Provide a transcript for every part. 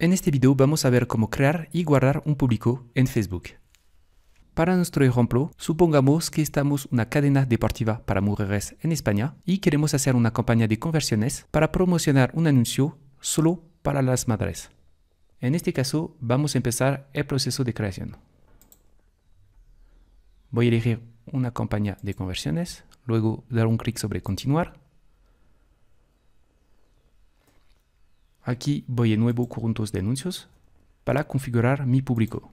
En este video vamos a ver cómo crear y guardar un público en Facebook. Para nuestro ejemplo, supongamos que estamos una cadena deportiva para mujeres en España y queremos hacer una campaña de conversiones para promocionar un anuncio solo para las madres. En este caso, vamos a empezar el proceso de creación. Voy a elegir una campaña de conversiones, luego dar un clic sobre continuar Aquí voy a nuevo con de anuncios para configurar mi público.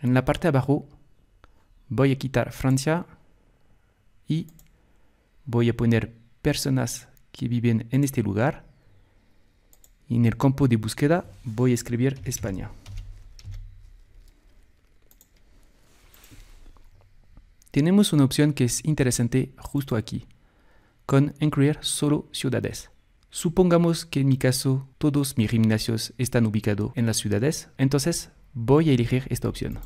En la parte de abajo voy a quitar Francia y voy a poner personas que viven en este lugar. Y en el campo de búsqueda voy a escribir España. Tenemos una opción que es interesante justo aquí, con incluir solo ciudades. Supongamos que en mi caso todos mis gimnasios están ubicados en las ciudades, entonces voy a elegir esta opción.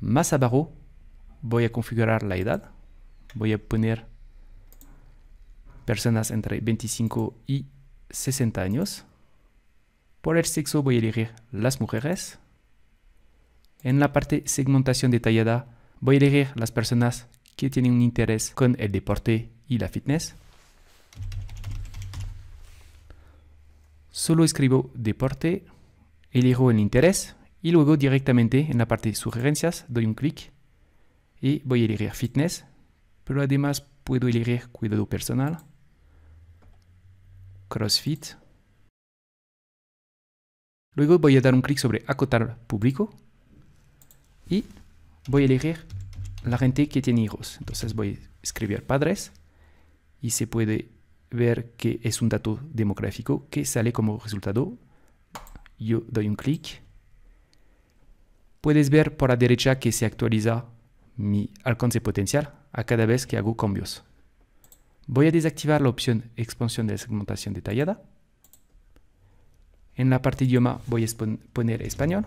Más abajo voy a configurar la edad, voy a poner personas entre 25 y 60 años. Por el sexo voy a elegir las mujeres. En la parte segmentación detallada voy a elegir las personas que tienen un interés con el deporte y la fitness. solo escribo deporte, elijo el interés y luego directamente en la parte de sugerencias doy un clic y voy a elegir fitness, pero además puedo elegir cuidado personal, CrossFit. Luego voy a dar un clic sobre acotar público y voy a elegir la gente que tiene hijos. Entonces voy a escribir padres y se puede ver que es un dato demográfico que sale como resultado. Yo doy un clic. Puedes ver por la derecha que se actualiza mi alcance potencial a cada vez que hago cambios. Voy a desactivar la opción expansión de la segmentación detallada. En la parte idioma voy a poner español.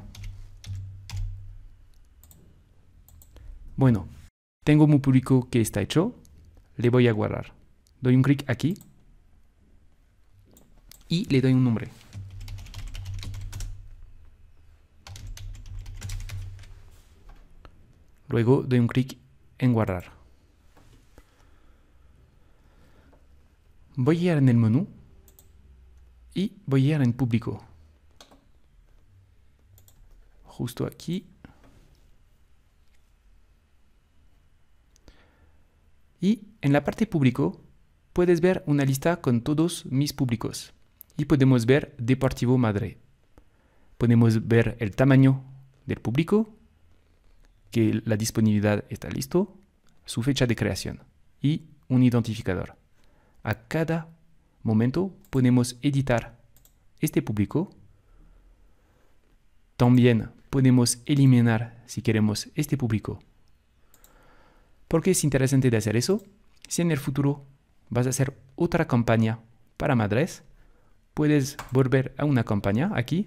Bueno, tengo mi público que está hecho. Le voy a guardar. Doy un clic aquí y le doy un nombre. Luego doy un clic en guardar. Voy a ir en el menú y voy a ir en público. Justo aquí. Y en la parte público puedes ver una lista con todos mis públicos y podemos ver Deportivo Madre. Podemos ver el tamaño del público, que la disponibilidad está listo, su fecha de creación y un identificador. A cada momento podemos editar este público. También podemos eliminar si queremos este público. ¿Por qué es interesante de hacer eso? Si en el futuro vas a hacer otra campaña para madres, puedes volver a una campaña aquí.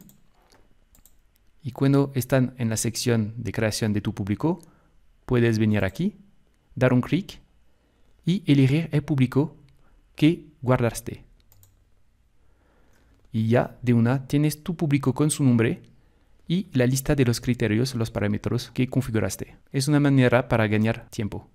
Y cuando están en la sección de creación de tu público, puedes venir aquí, dar un clic y elegir el público que guardaste. Y ya de una tienes tu público con su nombre y la lista de los criterios, los parámetros que configuraste. Es una manera para ganar tiempo.